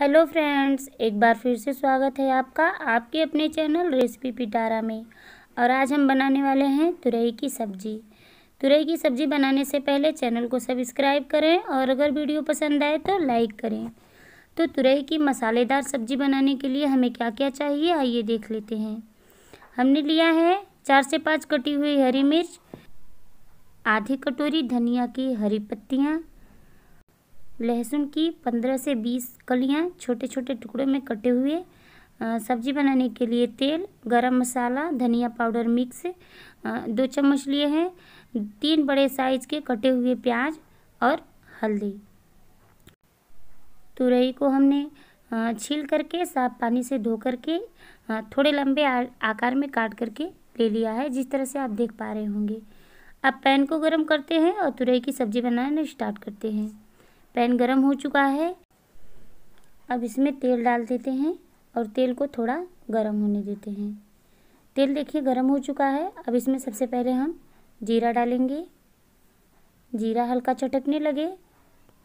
hello friends एक बार फिर से स्वागत है आपका आपके अपने चैनल रेसिपी पिटारा में और आज हम बनाने वाले हैं तुरई की सब्ज़ी तुरई की सब्ज़ी बनाने से पहले चैनल को सब्सक्राइब करें और अगर वीडियो पसंद आए तो लाइक करें तो तुरई की मसालेदार सब्ज़ी बनाने के लिए हमें क्या क्या चाहिए आइए देख लेते हैं हमने लिया है चार से पाँच कटी हुई हरी मिर्च आधी कटोरी धनिया की हरी पत्तियाँ लहसुन की पंद्रह से बीस कलियां छोटे छोटे टुकड़ों में कटे हुए सब्जी बनाने के लिए तेल गरम मसाला धनिया पाउडर मिक्स दो चम्मच लिए हैं तीन बड़े साइज के कटे हुए प्याज और हल्दी तुरई को हमने छील करके साफ पानी से धो करके थोड़े लंबे आकार में काट करके ले लिया है जिस तरह से आप देख पा रहे होंगे अब पैन को गर्म करते हैं और तुरई की सब्ज़ी बनाना स्टार्ट करते हैं पैन गरम हो चुका है अब इसमें तेल डाल देते हैं और तेल को थोड़ा गरम होने देते हैं तेल देखिए गरम हो चुका है अब इसमें सबसे पहले हम जीरा डालेंगे जीरा हल्का चटकने लगे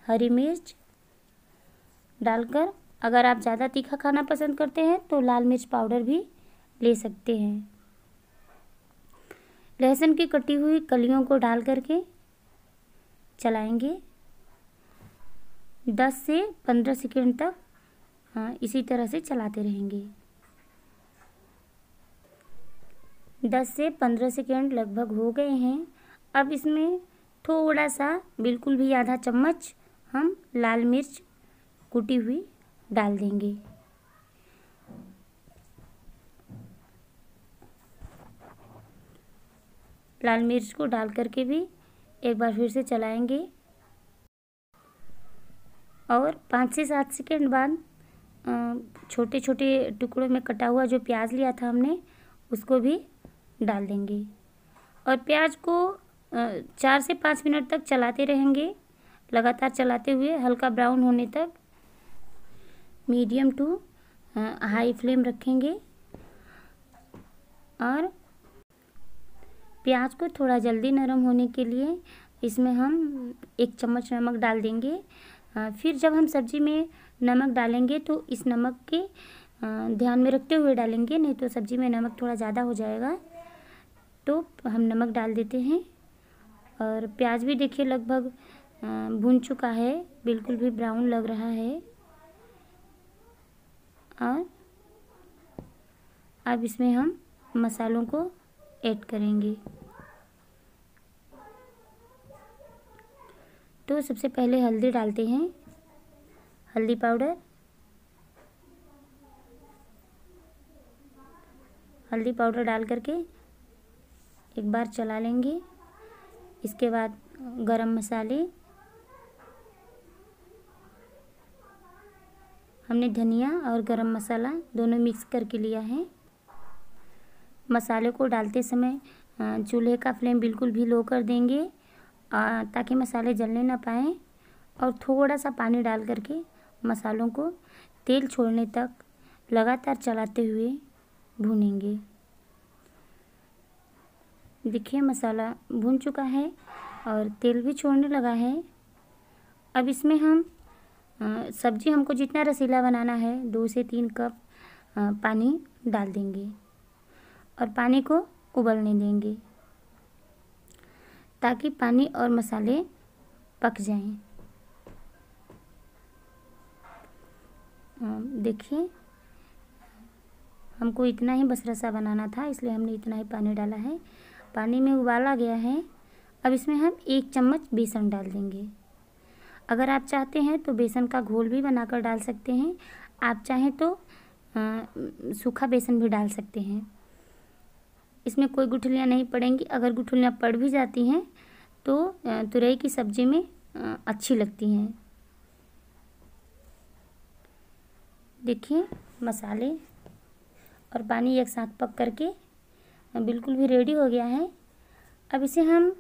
हरी मिर्च डालकर अगर आप ज़्यादा तीखा खाना पसंद करते हैं तो लाल मिर्च पाउडर भी ले सकते हैं लहसुन की कटी हुई कलियों को डाल करके चलाएंगे दस से पंद्रह सेकेंड तक इसी तरह से चलाते रहेंगे दस से पंद्रह सेकेंड लगभग हो गए हैं अब इसमें थोड़ा सा बिल्कुल भी आधा चम्मच हम लाल मिर्च कुटी हुई डाल देंगे लाल मिर्च को डाल करके भी एक बार फिर से चलाएंगे और पाँच से सात सेकेंड बाद छोटे छोटे टुकड़ों में कटा हुआ जो प्याज लिया था हमने उसको भी डाल देंगे और प्याज को चार से पाँच मिनट तक चलाते रहेंगे लगातार चलाते हुए हल्का ब्राउन होने तक मीडियम टू हाई फ्लेम रखेंगे और प्याज को थोड़ा जल्दी नरम होने के लिए इसमें हम एक चम्मच नमक डाल देंगे फिर जब हम सब्जी में नमक डालेंगे तो इस नमक के ध्यान में रखते हुए डालेंगे नहीं तो सब्जी में नमक थोड़ा ज़्यादा हो जाएगा तो हम नमक डाल देते हैं और प्याज भी देखिए लगभग भुन चुका है बिल्कुल भी ब्राउन लग रहा है और अब इसमें हम मसालों को ऐड करेंगे तो सबसे पहले हल्दी डालते हैं हल्दी पाउडर हल्दी पाउडर डाल करके एक बार चला लेंगे इसके बाद गरम मसाले हमने धनिया और गरम मसाला दोनों मिक्स करके लिया है मसाले को डालते समय चूल्हे का फ्लेम बिल्कुल भी लो कर देंगे ताकि मसाले जलने ना पाएँ और थोड़ा सा पानी डाल करके मसालों को तेल छोड़ने तक लगातार चलाते हुए भूनेंगे देखिए मसाला भून चुका है और तेल भी छोड़ने लगा है अब इसमें हम सब्ज़ी हमको जितना रसीला बनाना है दो से तीन कप पानी डाल देंगे और पानी को उबलने देंगे ताकि पानी और मसाले पक जाएं देखिए हमको इतना ही बस बनाना था इसलिए हमने इतना ही पानी डाला है पानी में उबाला गया है अब इसमें हम एक चम्मच बेसन डाल देंगे अगर आप चाहते हैं तो बेसन का घोल भी बनाकर डाल सकते हैं आप चाहें तो सूखा बेसन भी डाल सकते हैं इसमें कोई गुठलियाँ नहीं पड़ेंगी अगर गुठलियाँ पड़ भी जाती हैं तो तुरई की सब्ज़ी में अच्छी लगती हैं देखिए मसाले और पानी एक साथ पक करके बिल्कुल भी रेडी हो गया है अब इसे हम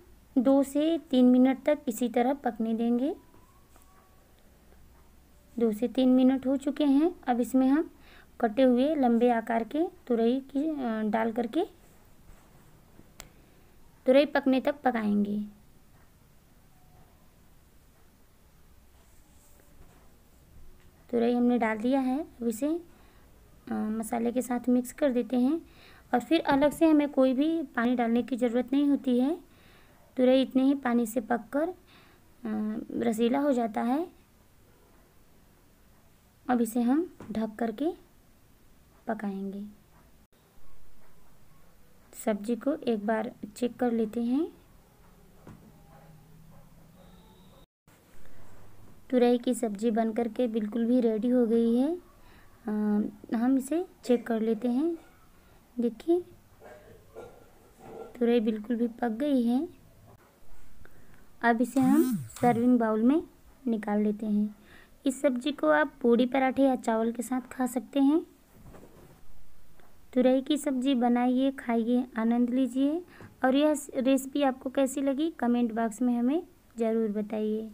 दो से तीन मिनट तक इसी तरह पकने देंगे दो से तीन मिनट हो चुके हैं अब इसमें हम कटे हुए लंबे आकार के तुरई की डाल करके तुरई पकने तक पकाएंगे तुरई हमने डाल दिया है अब इसे आ, मसाले के साथ मिक्स कर देते हैं और फिर अलग से हमें कोई भी पानी डालने की ज़रूरत नहीं होती है तुरई इतने ही पानी से पककर रसीला हो जाता है अब इसे हम ढक करके पकाएंगे सब्जी को एक बार चेक कर लेते हैं तुरई की सब्जी बन करके के बिल्कुल भी रेडी हो गई है आ, हम इसे चेक कर लेते हैं देखिए तुरई बिल्कुल भी पक गई है अब इसे हम सर्विंग बाउल में निकाल लेते हैं इस सब्जी को आप पूड़ी पराठे या चावल के साथ खा सकते हैं तुरई की सब्ज़ी बनाइए खाइए आनंद लीजिए और यह रेसिपी आपको कैसी लगी कमेंट बॉक्स में हमें ज़रूर बताइए